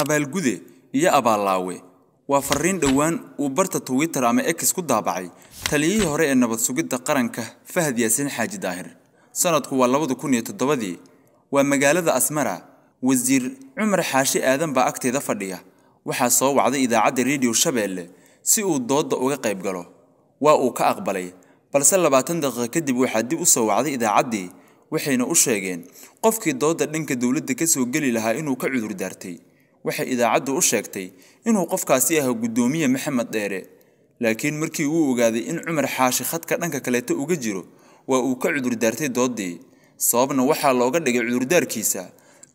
abaalgude iyo abaalaawe waa fariin dhowaan uu barta twitter ama x ku daabacay taliyihii hore ee nabad sugidda qaranka fahad yaasiin xaaji daahir sanadku waa labada kun iyo toddobadii waa magaalada asmara wasiir cumar xaashi aadan baa agteeda fadhiya waxaa soo wacday idaacadda rediyo shabeelle si uu doodda uga qayb galo waa uu ka aqbalay balse labaatan daqiiqa kadib waxaa dib u soo wacday idaacaddii waxayna u sheegeen qofkii doodda dhanka dowladda ka soo geli lahaa inuu ka cudur daartay waxay idaacaddu u sheegtay inuu qofkaasi ahaa guddoomiye maxamed dheere laakiin markii uu ogaaday in cumar xaashi khadka dhanka kaleeta uga jiro waa uu ka cudurdaartay dooddii sababna waxaa looga dhigay cudurdaarkiisa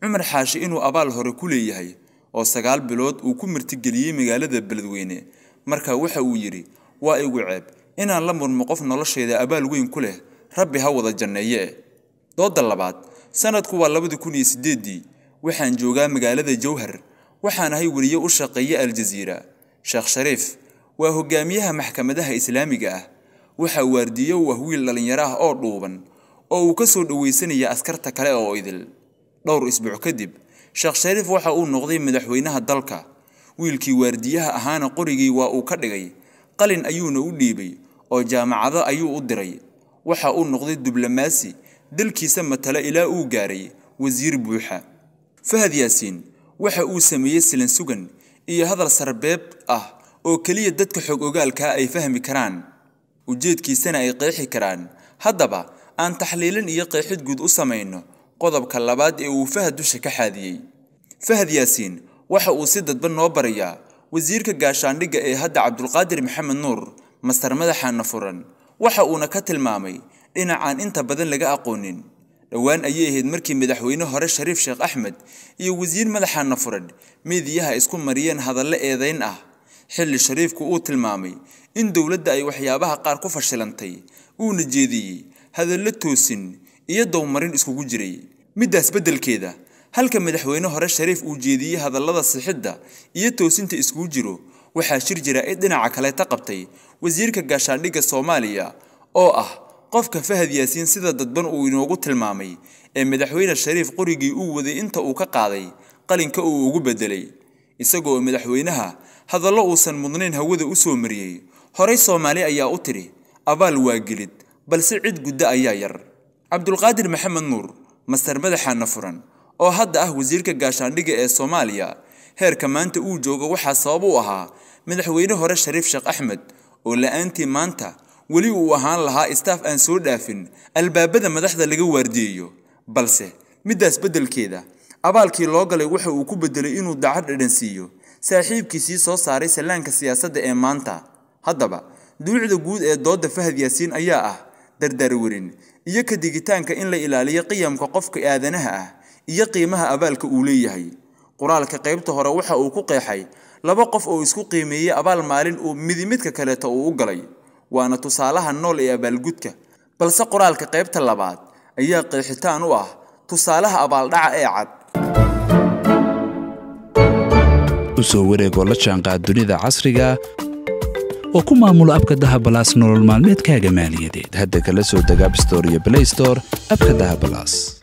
cumar xaashi inuu abaal hore ku leeyahay oo sagaal bilood uu ku martigeliyey magaalada beledweyne marka waxa uu yidhi waa igu ceeb inaan la murmo qof noloshayda abaal weyn ku leh rabbi ha wada janneeye doodda labaad sanadku waa labadi kun iyo siddeeddii waxaan joogaa magaalada jawhar waxaan ahay weliye u shaqeeya aljaziira sheekh shariif waa hogaamiyaha maxkamadaha islaamiga ah waxaa waardiiyo u ah wiil dhallinyaro ah oo dhuuban oo uu ka soo dhowaysanaya askarta kale oo idil dhowr isbuuc kadib sheekh shariif waxa uu noqday madaxweynaha dalka wiilkii waardiyaha ahaana qorigii waa uu ka dhigay qalin ayuuna u dhiibay oo jaamacado ayuu u diray waxa uu noqday diblomaasi dalkiisa matale ilaa uu gaaray wasiir buuxa fahad yaasiin waxa uu sameeyey silan sugan iyo hadal sarbeeb ah oo keliya dadka xoog ogaalkaa ah ay fahmi karaan ujeedkiisana ay qeexi karaan haddaba aan taxliilin iyo qeexid guud u samayno qodobka labaad ee uu fahad dusha ka xaadiyey fahad yaasiin waxa uu si dadba noo barayaa wasiirka gaashaandhigga ee hadda cabdulqaadir maxamed nuur masar madaxaana furan waxa uuna ka tilmaamay dhinacaan inta badan laga aqoonin dhowaan ayay ahayd markii madaxweyne hore shariif sheekh axmed iyo wasiir madaxa furadh miidiyaha isku mariyeen hadalle eedayn ah xilli shariifku uu tilmaamay in dowladda ay waxyaabaha qaar ku fashilantay uuna jeediyey hadallo toosin iyo dowmarin iskugu jiray middaas beddelkeeda halka madaxweyne hore shariif uu jeediyey hadallada sixidda iyo toosinta iskugu jiro waxaa shir jira ay dhinaca kale qabtay wasiirka gaashaandhigga soomaaliya oo ah qofka fahad yaasiin sida dadban uu inoogu tilmaamay ee madaxweyne shariif qorigii uu waday inta uu ka qaaday qalinka uu ugu beddelay isagoo madaxweynaha hadallo uusan mudnayn hawada u soo mariyey horay soomaali ayaa u tidhi abaal waa gelid balse cid guddo ayaa yar cabdulqaadir maxamed nuur mastar madaxaana furan oo hadda ah wasiirka gaashaandhigga ee soomaaliya heerka maanta uu jooga waxaa sabab u ahaa madaxweyne hore shariif sheekh axmed oo la-aantii maanta weli uu ahaan lahaa istaaf aan soo dhaafin albaabada madaxda laga waardiyeeyo balse middaas beddelkeeda abaalkii loo galay waxa uu ku beddelay inuu dacar dhadhan siiyo saaxiibkii soo saaray sallaanka siyaasadda ee maanta haddaba duucda guud ee dooda fahad yaasiin ayaa ah dardaarwerin iyo ka digitaanka in la ilaaliyo qiyamka qofka aadanaha ah iyo qiimaha abaalka uu leeyahay qoraalka qaybta hore waxa uu ku qeexay laba qof oo isku qiimeeyey abaal maalin uu midimidka kaleeta uu u galay waana tusaalaha nool ee abaalgudka balse qoraalka qaybta labaad ayaa qeexitaan u ah tusaalaha abaaldhaca ee cad usoo wareegoo la jaanqaad dunida casriga oo ku maamulo abka dahabalaas nolol maalmeedkaaga maaliyadeed hadda kala soo deg abstor iyo blaystor abka dahabalaas